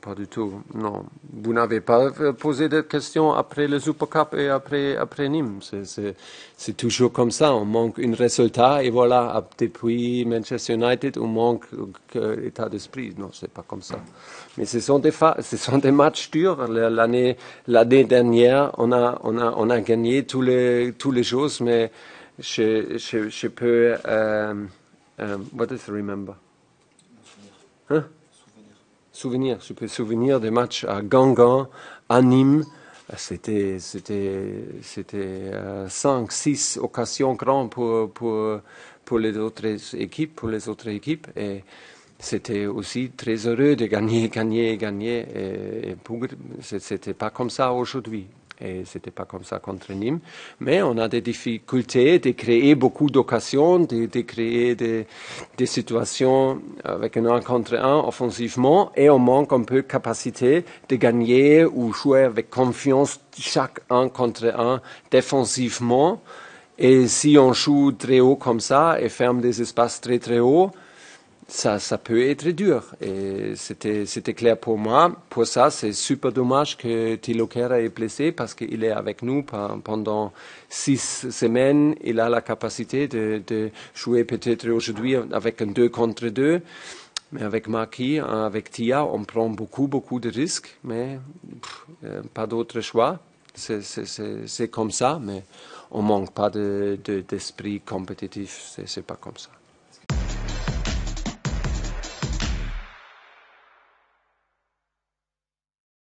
pas du tout. Non. Vous n'avez pas euh, posé de questions après le Super Cup et après, après Nîmes. C'est toujours comme ça. On manque un résultat et voilà, ah, depuis Manchester United, on manque l'état euh, d'esprit. Non, c'est pas comme ça. Mais ce sont des, ce sont des matchs durs. L'année dernière, on a, on a, on a gagné tous les, tous les choses, mais je, je, je peux. Euh, what is remember? Hein? Souvenir, Je peux souvenir des matchs à Gangan, à Nîmes. C'était, c'était, c'était euh, cinq, six occasions grandes pour, pour, pour les autres équipes, pour les autres équipes. Et c'était aussi très heureux de gagner, gagner, gagner. Et, et c'était pas comme ça aujourd'hui et c'était pas comme ça contre Nîmes. Mais on a des difficultés de créer beaucoup d'occasions, de, créer des, situations avec un 1 contre 1 offensivement et on manque un peu de capacité de gagner ou jouer avec confiance chaque 1 contre 1 défensivement. Et si on joue très haut comme ça et ferme des espaces très très hauts, ça, peut être dur. Et c'était, clair pour moi. Pour ça, c'est super dommage que Kera est blessé parce qu'il est avec nous pendant six semaines. Il a la capacité de, jouer peut-être aujourd'hui avec un 2 contre 2. Mais avec Maki, avec Tia, on prend beaucoup, beaucoup de risques, mais euh, pas d'autre choix. C'est, comme ça, mais on manque pas de, d'esprit compétitif. C'est, c'est pas comme ça.